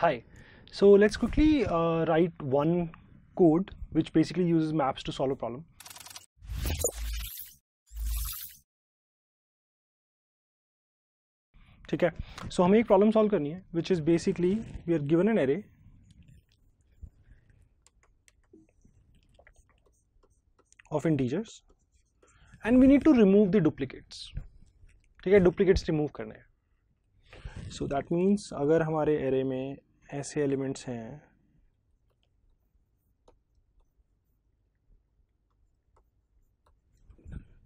hi so let's quickly uh, write one code which basically uses maps to solve a problem ठीक है सो हमें एक problem solve करनी है which is basically we are given an array of in integers and we need to remove the duplicates ठीक है duplicates remove करने हैं सो दैट मीन्स अगर हमारे एरे में ऐसे एलिमेंट्स हैं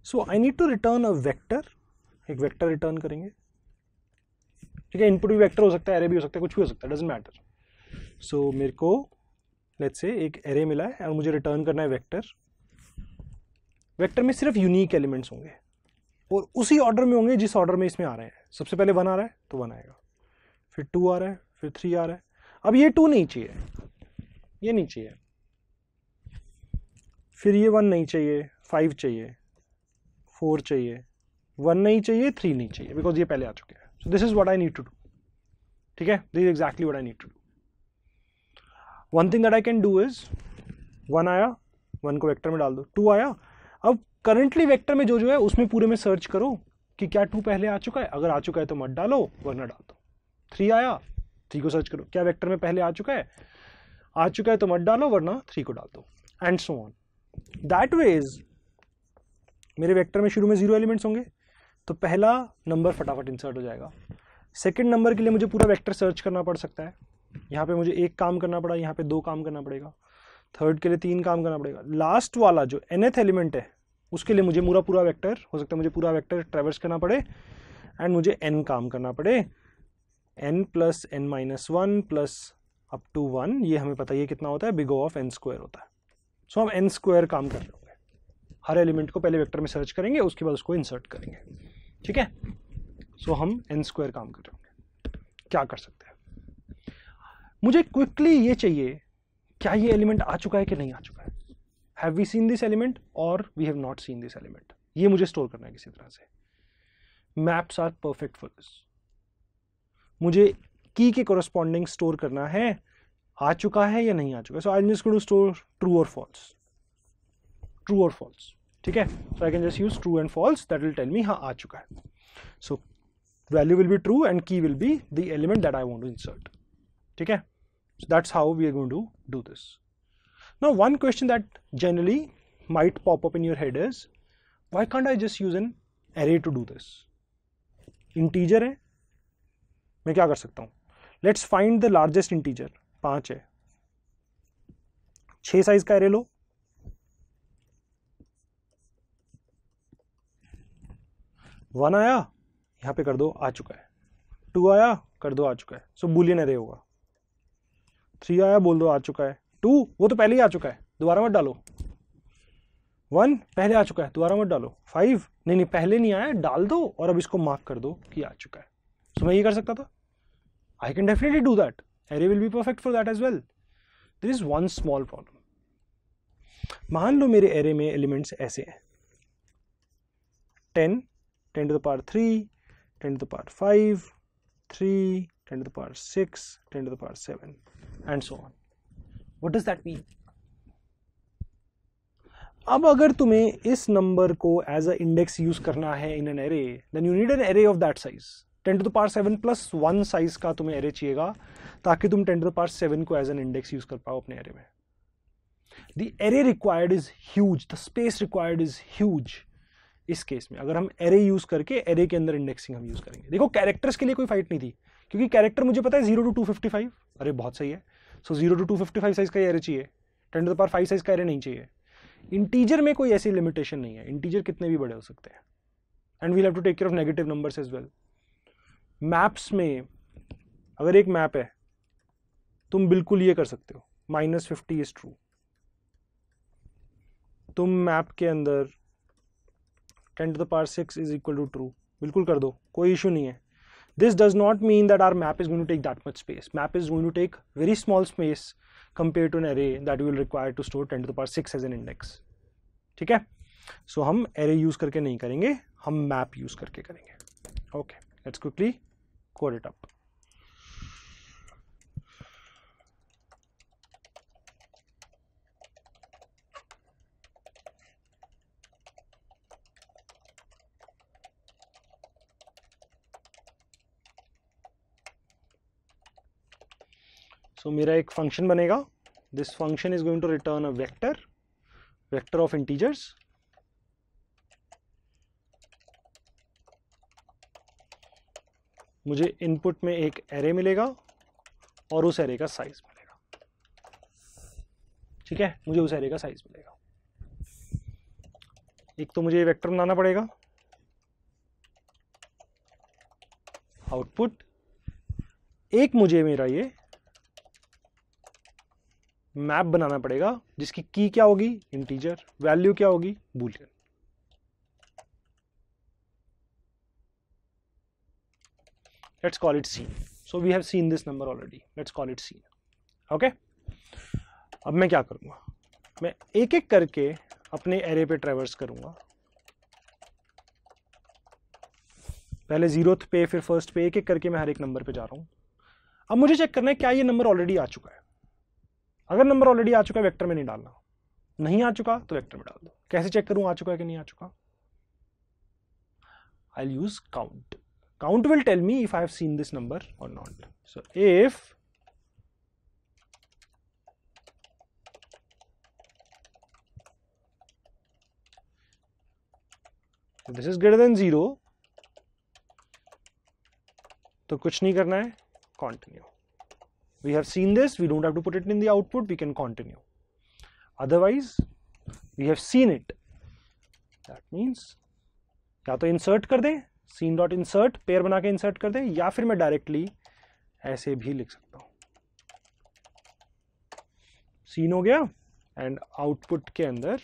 so I need to return a vector एक वेक्टर रिटर्न करेंगे ठीक है इनपुट भी वेक्टर हो सकता है एरे भी हो सकता है कुछ भी हो सकता है डजेंट मैटर सो मेरे को लेट्स से एक एरे मिला है और मुझे रिटर्न करना है वेक्टर वेक्टर में सिर्फ यूनिक एलिमेंट्स होंगे और उसी ऑर्डर में होंगे जिस ऑर्डर में इसमें आ रहे हैं सबसे पहले वन आ रहा है तो वन आएगा फिर टू आ रहा है फिर थ्री आ रहा है अब ये टू नहीं चाहिए ये नहीं चाहिए फिर ये वन नहीं चाहिए फाइव चाहिए फोर चाहिए वन नहीं चाहिए थ्री नहीं चाहिए बिकॉज ये पहले आ चुके हैं so this is what I need to do ठीक है this is exactly what I need to do one thing that I can do is one आया वन को वेक्टर में डाल दो टू आया अब करंटली वेक्टर में जो जो है उसमें पूरे में सर्च करो कि क्या टू पहले आ चुका है अगर आ चुका है तो मत डालो वरना डाल दो थ्री आया थ्री को सर्च करो क्या वेक्टर में पहले आ चुका है आ चुका है तो मत डालो वरना थ्री को डाल दो and so on that ways मेरे वेक्टर में शुरू में जीरो एलिमेंट्स होंगे तो पहला नंबर फटाफट इंसर्ट हो जाएगा सेकेंड नंबर के लिए मुझे पूरा वेक्टर सर्च करना पड़ सकता है यहाँ पे मुझे एक काम करना पड़ा यहाँ पे दो काम करना पड़ेगा थर्ड के लिए तीन काम करना पड़ेगा लास्ट वाला जो एथ एलिमेंट है उसके लिए मुझे पूरा पूरा वेक्टर हो सकता है मुझे पूरा वेक्टर ट्रेवर्स करना पड़े एंड मुझे एन काम करना पड़े n plus n minus one plus up to one ये हमें पता है कितना होता है बिगो ऑफ एन स्क्वायर होता है सो हम एन स्क्वायर काम कर लेंगे हर एलिमेंट को पहले वेक्टर में सर्च करेंगे उसके बाद उसको इंसर्ट करेंगे ठीक है सो हम एन स्क्वायर काम कर लेंगे क्या कर सकते हैं मुझे क्विकली ये चाहिए क्या ये एलिमेंट आ चुका है कि नहीं आ चुका है have we seen this element और we have not seen this element ये मुझे स्टोर करना है किसी तरह से maps are perfect for this मुझे की के कॉरस्पॉन्डिंग स्टोर करना है आ चुका है या नहीं आ चुका so I just to store true और फॉल्स ट्रू और फॉल्स ठीक है so I can just use true and false that will tell me हाँ आ चुका है so value will be true and key will be the element that I want to insert ठीक है so that's how we are going to do this now one question that generally might pop up in your head is why can't i just use an array to do this integer मैं क्या कर सकता हूँ let's find the largest integer पाँच है छः size का array लो one आया यहाँ पे कर दो आ चुका है टू आया कर दो आ चुका है सो बुलियन एरे होगा थ्री आया बोल दो आ चुका है टू वो तो पहले ही आ चुका है दोबारा मत डालो वन पहले आ चुका है दोबारा मत डालो फाइव नहीं नहीं पहले नहीं आया डाल दो और अब इसको मार्क कर दो कि आ चुका है तो मैं ये कर सकता था I can definitely do that array will be perfect for that as well there is one small problem मान लो मेरे एरे में एलिमेंट्स ऐसे हैं ten ten to the power three ten to the power five three ten to the power six ten to the power seven and so on what does that mean अब अगर तुम्हें इस number को as a index use करना है in an array then you need an array of that size ten to the seven plus one size का तुम्हें array चाहिएगा ताकि तुम टेन टू द सेवन को एज एन इंडेक्स यूज कर पाओ अपने एरे में the array required is huge the space required is huge इस केस में अगर हम एरे यूज करके एरे के अंदर इंडेक्सिंग हम यूज करेंगे देखो कैरेक्टर्स के लिए कोई फाइट नहीं थी क्योंकि कैरेक्टर मुझे पता है zero to two fifty five अरे बहुत सही है so zero to two fifty five size का एरे चाहिए ten to the five size का एरे नहीं चाहिए इंटीजर में कोई ऐसी लिमिटेशन नहीं है इंटीजर कितने भी बड़े हो सकते हैं and we'll have to take care of negative numbers as well maps में अगर एक मैप है तुम बिल्कुल ये कर सकते हो माइनस फिफ्टी इज ट्रू तुम मैप के अंदर ten to the power six is equal to true बिल्कुल कर दो कोई इशू नहीं है this does not mean that our map is going to take that much space map is going to take very small space compare to an array that will require to store ten to the power six as an index ठीक है so so, हम array use करके नहीं करेंगे हम map use करके करेंगे okay let's quickly code it up so so, मेरा एक फंक्शन बनेगा this function is going to return a vector vector of integers मुझे इनपुट में एक एरे मिलेगा और उस एरे का साइज मिलेगा ठीक है मुझे उस एरे का साइज मिलेगा एक तो मुझे वेक्टर बनाना पड़ेगा आउटपुट एक मुझे मेरा ये मैप बनाना पड़ेगा जिसकी की क्या होगी इंटीजर वैल्यू क्या होगी boolean let's call it c so we have seen this number already let's call it c okay अब मैं क्या करूंगा मैं एक एक करके अपने एरे पे ट्रेवर्स करूंगा पहले जीरोथ पे फिर फर्स्ट पे एक एक करके मैं हर एक नंबर पे जा रहा हूं अब मुझे चेक करना है क्या ये नंबर ऑलरेडी आ चुका है अगर नंबर ऑलरेडी आ चुका है वेक्टर में नहीं डालना नहीं आ चुका तो वेक्टर में डाल दो कैसे चेक करूं आ चुका है कि नहीं आ चुका I use count count will tell me if I have seen this number or not. So, if this is greater than 0, so कुछ नहीं करना है continue. We have seen this, we don't have to put it in the output, we can continue. Otherwise, we have seen it. That means या तो insert कर scene dot insert pair बना के insert कर दे या फिर मैं डायरेक्टली ऐसे भी लिख सकता हूँ सीन हो गया एंड आउटपुट के अंदर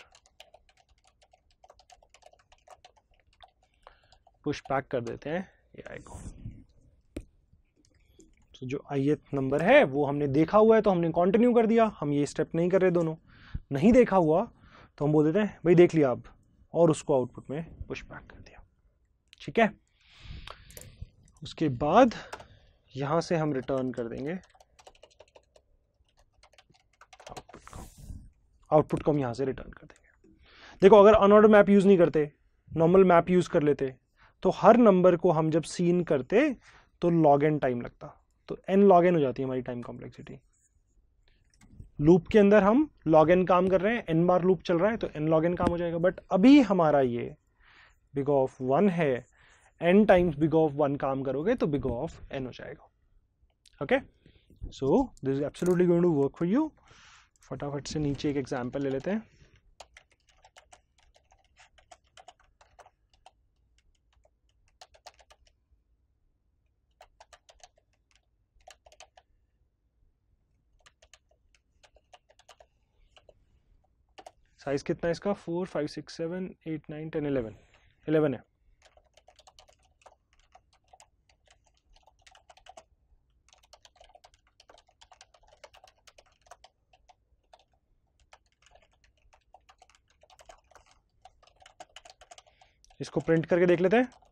पुश पैक कर देते हैं ये को तो जो आईएथ नंबर है वो हमने देखा हुआ है तो हमने कंटिन्यू कर दिया हम ये स्टेप नहीं कर रहे दोनों नहीं देखा हुआ तो हम बोल देते हैं भाई देख लिया आप और उसको आउटपुट में पुश पैक कर दिया ठीक है उसके बाद यहां से हम रिटर्न कर देंगे आउटपुट को आउटपुट को हम यहां से रिटर्न कर देंगे देखो अगर अनऑर्डर मैप यूज़ नहीं करते नॉर्मल मैप यूज़ कर लेते तो हर नंबर को हम जब सीन करते तो लॉग एन टाइम लगता तो एन लॉग एन हो जाती है हमारी टाइम कॉम्प्लेक्सिटी लूप के अंदर हम लॉग एन काम कर रहे हैं एन बार लूप चल रहा है तो एन लॉग एन काम हो जाएगा बट अभी हमारा ये बिग ऑफ वन है n times big of one काम करोगे तो बिग ऑफ एन हो जाएगा okay so this is absolutely going to work for you फटाफट से नीचे एक एग्जाम्पल ले लेते हैं साइज कितना है इसका four five six seven eight nine ten eleven eleven है इसको प्रिंट करके देख लेते हैं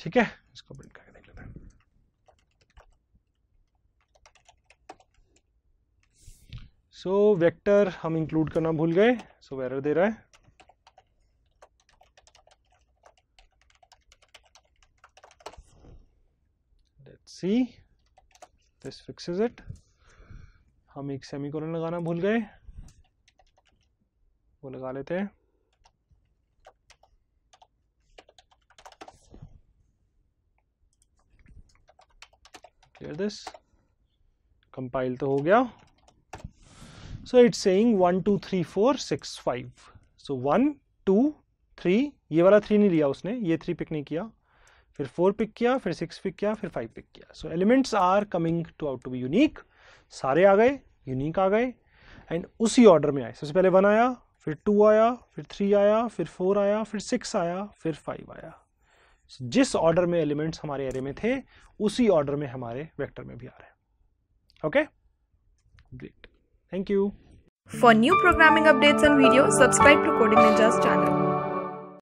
ठीक है सो so, वेक्टर हम इंक्लूड करना भूल गए सो so, एरर दे रहा है let's see this fixes it हम एक सेमीकोलन लगाना भूल गए वो लगा लेते हैं क्लियर दिस कंपाइल तो हो गया so it's saying one two three four six five so one two three ये वाला थ्री नहीं लिया उसने ये थ्री पिक नहीं किया फिर फोर पिक किया फिर सिक्स पिक किया फिर फाइव पिक किया so elements are coming to out to be unique सारे आ गए यूनिक आ गए एंड उसी ऑर्डर में आए सबसे पहले वन आया फिर टू आया फिर थ्री आया फिर फोर आया फिर सिक्स आया फिर फाइव आया जिस ऑर्डर में एलिमेंट्स हमारे एरे में थे उसी ऑर्डर में हमारे वेक्टर में भी आ रहे हैं okay great Thank you. For new programming updates and videos, subscribe to Coding Ninja's channel.